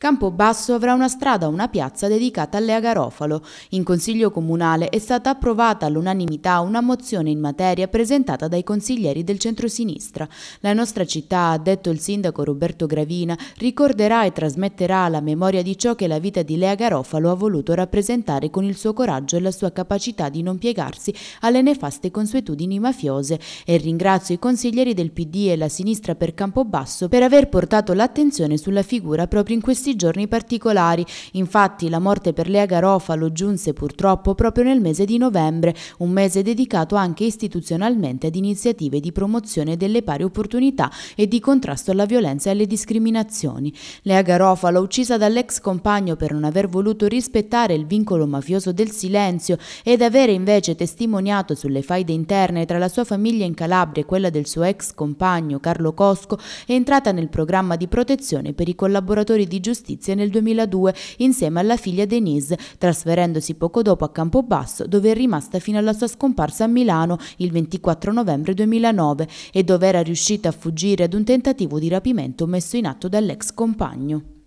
Campobasso avrà una strada, una piazza dedicata a Lea Garofalo. In Consiglio Comunale è stata approvata all'unanimità una mozione in materia presentata dai consiglieri del centrosinistra. La nostra città, ha detto il sindaco Roberto Gravina, ricorderà e trasmetterà la memoria di ciò che la vita di Lea Garofalo ha voluto rappresentare con il suo coraggio e la sua capacità di non piegarsi alle nefaste consuetudini mafiose e ringrazio i consiglieri del PD e la sinistra per Campobasso per aver portato l'attenzione sulla figura proprio in questi questi giorni particolari. Infatti la morte per Lea Garofalo giunse purtroppo proprio nel mese di novembre, un mese dedicato anche istituzionalmente ad iniziative di promozione delle pari opportunità e di contrasto alla violenza e alle discriminazioni. Lea Garofalo, uccisa dall'ex compagno per non aver voluto rispettare il vincolo mafioso del silenzio ed avere invece testimoniato sulle faide interne tra la sua famiglia in Calabria e quella del suo ex compagno Carlo Cosco, è entrata nel programma di protezione per i collaboratori di giustizia Giustizia nel 2002 insieme alla figlia Denise, trasferendosi poco dopo a Campobasso dove è rimasta fino alla sua scomparsa a Milano il 24 novembre 2009 e dove era riuscita a fuggire ad un tentativo di rapimento messo in atto dall'ex compagno.